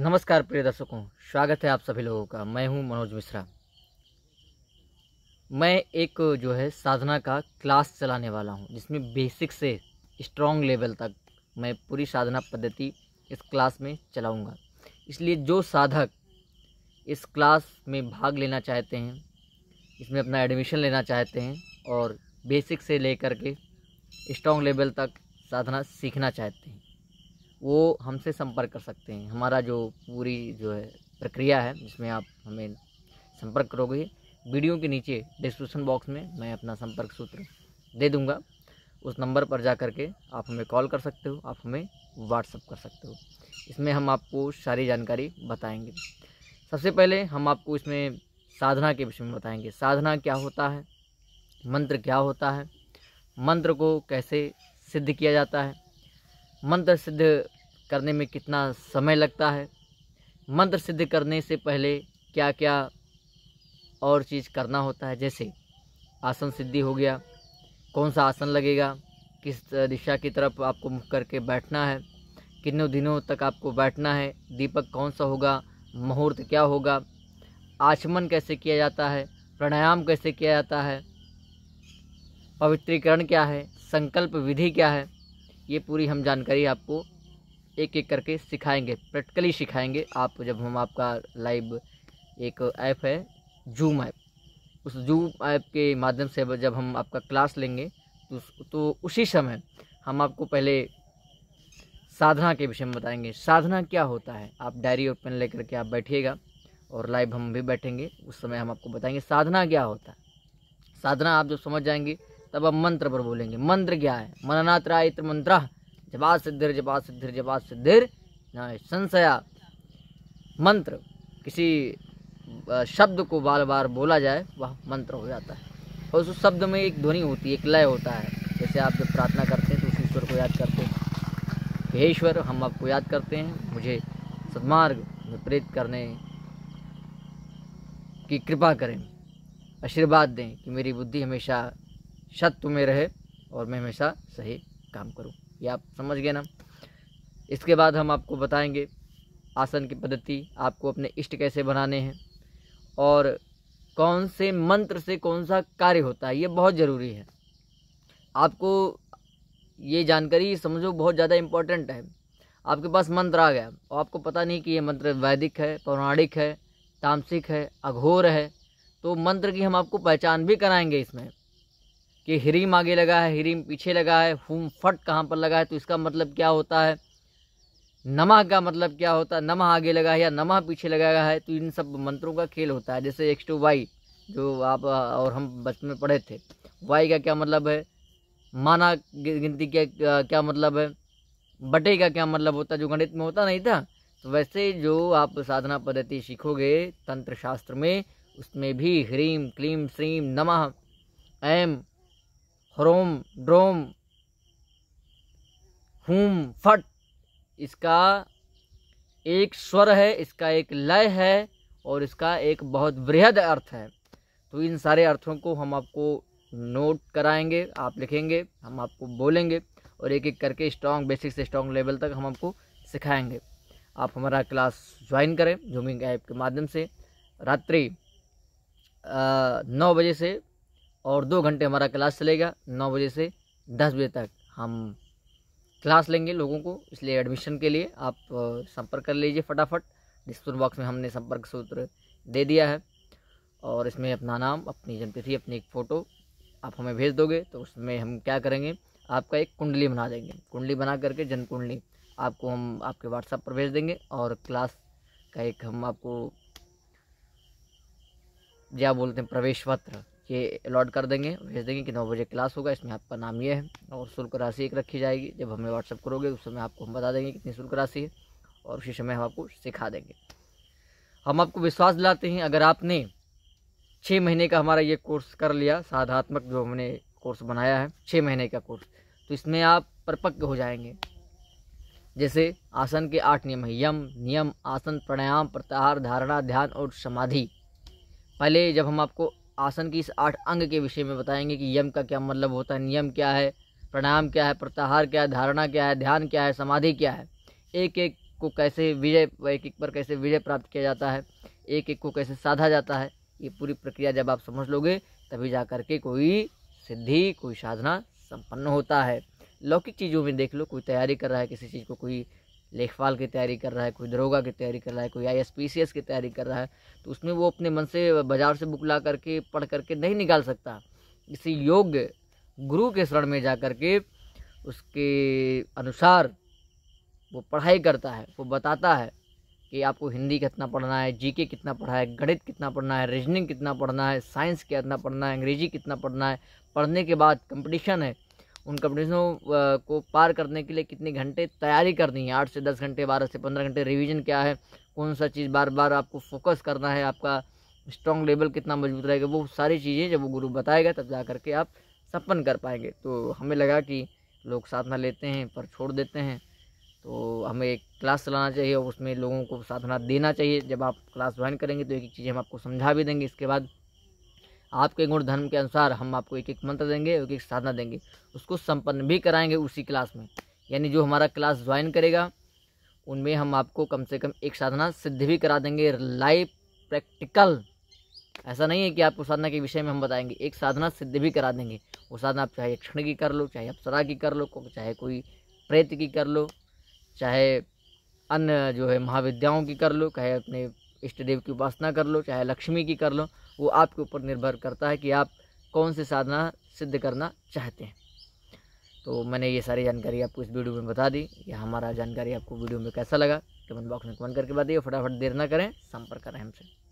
नमस्कार प्रिय दर्शकों स्वागत है आप सभी लोगों का मैं हूं मनोज मिश्रा मैं एक जो है साधना का क्लास चलाने वाला हूं जिसमें बेसिक से स्ट्रॉन्ग लेवल तक मैं पूरी साधना पद्धति इस क्लास में चलाऊंगा इसलिए जो साधक इस क्लास में भाग लेना चाहते हैं इसमें अपना एडमिशन लेना चाहते हैं और बेसिक से लेकर के स्ट्रॉन्ग लेवल तक साधना सीखना चाहते हैं वो हमसे संपर्क कर सकते हैं हमारा जो पूरी जो है प्रक्रिया है जिसमें आप हमें संपर्क करोगे वीडियो के नीचे डिस्क्रिप्शन बॉक्स में मैं अपना संपर्क सूत्र दे दूंगा उस नंबर पर जा करके आप हमें कॉल कर सकते हो आप हमें व्हाट्सअप कर सकते हो इसमें हम आपको सारी जानकारी बताएंगे सबसे पहले हम आपको इसमें साधना के विषय में बताएंगे साधना क्या होता है मंत्र क्या होता है मंत्र को कैसे सिद्ध किया जाता है मंत्र सिद्ध करने में कितना समय लगता है मंत्र सिद्ध करने से पहले क्या क्या और चीज़ करना होता है जैसे आसन सिद्धि हो गया कौन सा आसन लगेगा किस दिशा की तरफ आपको मुख करके बैठना है कितने दिनों तक आपको बैठना है दीपक कौन सा होगा मुहूर्त क्या होगा आचमन कैसे किया जाता है प्राणायाम कैसे किया जाता है पवित्रीकरण क्या है संकल्प विधि क्या है ये पूरी हम जानकारी आपको एक एक करके सिखाएंगे प्रैक्टिकली सिखाएंगे आप जब हम आपका लाइव एक ऐप है जूम ऐप उस जूम ऐप के माध्यम से जब हम आपका क्लास लेंगे तो तो उसी समय हम आपको पहले साधना के विषय में बताएंगे साधना क्या होता है आप डायरी और पेन लेकर के आप बैठिएगा और लाइव हम भी बैठेंगे उस समय हम आपको बताएंगे साधना क्या होता है साधना आप जब समझ जाएंगे तब आप मंत्र पर बोलेंगे मंत्र क्या है मननात्रायत्र मंत्र जपा सिद्धिर जपा सिद्धिर जपा सिद्धिर संशया मंत्र किसी शब्द को बार बार बोला जाए वह मंत्र हो जाता है और उस शब्द में एक ध्वनि होती है एक लय होता है जैसे आप जब प्रार्थना करते हैं तो उस ईश्वर को याद करते हैं हे ईश्वर हम आपको याद करते हैं मुझे सदमार्ग में प्रेरित करने की कृपा करें आशीर्वाद दें कि मेरी बुद्धि हमेशा शत्व में रहे और मैं हमेशा सही काम करूँ ये आप समझ गए ना इसके बाद हम आपको बताएंगे आसन की पद्धति आपको अपने इष्ट कैसे बनाने हैं और कौन से मंत्र से कौन सा कार्य होता है ये बहुत ज़रूरी है आपको ये जानकारी समझो बहुत ज़्यादा इम्पोर्टेंट है आपके पास मंत्र आ गया और आपको पता नहीं कि ये मंत्र वैदिक है पौराणिक है तामसिक है अघोर है तो मंत्र की हम आपको पहचान भी कराएंगे इसमें कि हिरीम आगे लगा है हिरीम पीछे लगा है हुम फट कहाँ पर लगा है तो इसका मतलब क्या होता है नमा का मतलब क्या होता है नमा आगे लगा है या नमा पीछे लगा है तो इन सब मंत्रों का खेल होता है जैसे एक्स टू वाई जो आप और हम बचपन में पढ़े थे वाई का क्या मतलब है माना गिनती क्या क्या मतलब है बटे का क्या मतलब होता है जो गणित में होता नहीं था तो वैसे जो आप साधना पद्धति सीखोगे तंत्र शास्त्र में उसमें भी ह्रीम क्लीम श्रीम नमः एम ह्रोम ड्रोम हुम फट इसका एक स्वर है इसका एक लय है और इसका एक बहुत वृहद अर्थ है तो इन सारे अर्थों को हम आपको नोट कराएंगे आप लिखेंगे हम आपको बोलेंगे और एक एक करके स्ट्रॉन्ग बेसिक से स्ट्रॉन्ग लेवल तक हम आपको सिखाएंगे आप हमारा क्लास ज्वाइन करें जूमिंग ऐप के माध्यम से रात्रि नौ बजे से और दो घंटे हमारा क्लास चलेगा नौ बजे से दस बजे तक हम क्लास लेंगे लोगों को इसलिए एडमिशन के लिए आप संपर्क कर लीजिए फटाफट डिस्क्रिप्शन बॉक्स में हमने संपर्क सूत्र दे दिया है और इसमें अपना नाम अपनी जन्मतिथि अपनी एक फ़ोटो आप हमें भेज दोगे तो उसमें हम क्या करेंगे आपका एक कुंडली बना देंगे कुंडली बना करके जन्म कुंडली आपको हम आपके व्हाट्सएप पर भेज देंगे और क्लास का एक हम आपको क्या बोलते हैं प्रवेश पत्र ये अलॉट कर देंगे भेज देंगे कि नौ बजे क्लास होगा इसमें आपका नाम ये है और शुल्क राशि एक रखी जाएगी जब हमें व्हाट्सअप करोगे उस समय आपको हम बता देंगे कितनी शुल्क राशि है और उसी समय हम आपको सिखा देंगे हम आपको विश्वास दिलाते हैं अगर आपने छः महीने का हमारा ये कोर्स कर लिया साधात्मक जो हमने कोर्स बनाया है छः महीने का कोर्स तो इसमें आप परिपक्व हो जाएंगे जैसे आसन के आठ नियम है यम नियम आसन प्राणायाम प्रत्याहार धारणा ध्यान और समाधि पहले जब हम आपको आसन की इस आठ अंग के विषय में बताएंगे कि यम का क्या मतलब होता है नियम क्या है प्रणाम क्या है प्रत्याहार क्या है धारणा क्या है ध्यान क्या है समाधि क्या है एक एक को कैसे विजय एक एक पर कैसे विजय प्राप्त किया जाता है एक एक को कैसे साधा जाता है ये पूरी प्रक्रिया जब आप समझ लोगे तभी जा करके कोई सिद्धि कोई साधना संपन्न होता है लौकिक चीज़ों में देख लो कोई तैयारी कर रहा है किसी चीज़ को कोई लेखपाल की तैयारी कर रहा है कोई दरोगा की तैयारी कर रहा है कोई I S P C S की तैयारी कर रहा है तो उसमें वो अपने मन से बाजार से बुक ला करके पढ़ करके नहीं निकाल सकता इसी योग्य गुरु के शरण में जा कर के उसके अनुसार वो पढ़ाई करता है वो बताता है कि आपको हिंदी कितना पढ़ना है जीके कितना पढ़ा है गणित कितना पढ़ना है रीजनिंग कितना पढ़ना है साइंस कितना पढ़ना है अंग्रेजी कितना पढ़ना है पढ़ने के बाद कंपटीशन है उन कंपटीशनों को पार करने के लिए कितने घंटे तैयारी करनी है आठ से दस घंटे बारह से पंद्रह घंटे रिवीजन क्या है कौन सा चीज़ बार बार आपको फोकस करना है आपका स्ट्रॉन्ग लेवल कितना मजबूत रहेगा वो सारी चीज़ें जब वो गुरु बताएगा तब जा करके आप सपन कर पाएंगे तो हमें लगा कि लोग साधना लेते हैं पर छोड़ देते हैं तो हमें एक क्लास चलाना चाहिए और उसमें लोगों को साधना देना चाहिए जब आप क्लास ज्वाइन करेंगे तो एक एक चीज़ हम आपको समझा भी देंगे इसके बाद आपके गुण धर्म के अनुसार हम आपको एक एक मंत्र देंगे एक एक साधना देंगे उसको संपन्न भी कराएंगे उसी क्लास में यानी जो हमारा क्लास ज्वाइन करेगा उनमें हम आपको कम से कम एक साधना सिद्ध भी करा देंगे लाइव प्रैक्टिकल ऐसा नहीं है कि आपको साधना के विषय में हम बताएंगे एक साधना सिद्ध भी करा देंगे वो साधना आप चाहे क्षण की कर लो चाहे अप्सरा की कर लो चाहे कोई प्रेत की कर लो चाहे अन्य जो है महाविद्याओं की कर लो चाहे अपने इष्ट देव की उपासना कर लो चाहे लक्ष्मी की कर लो वो आपके ऊपर निर्भर करता है कि आप कौन सी साधना सिद्ध करना चाहते हैं तो मैंने ये सारी जानकारी आपको इस वीडियो में बता दी या हमारा जानकारी आपको वीडियो में कैसा लगा कमेंट बॉक्स में कमेंट करके बताइए फटाफट देर ना करें संपर्क करें हमसे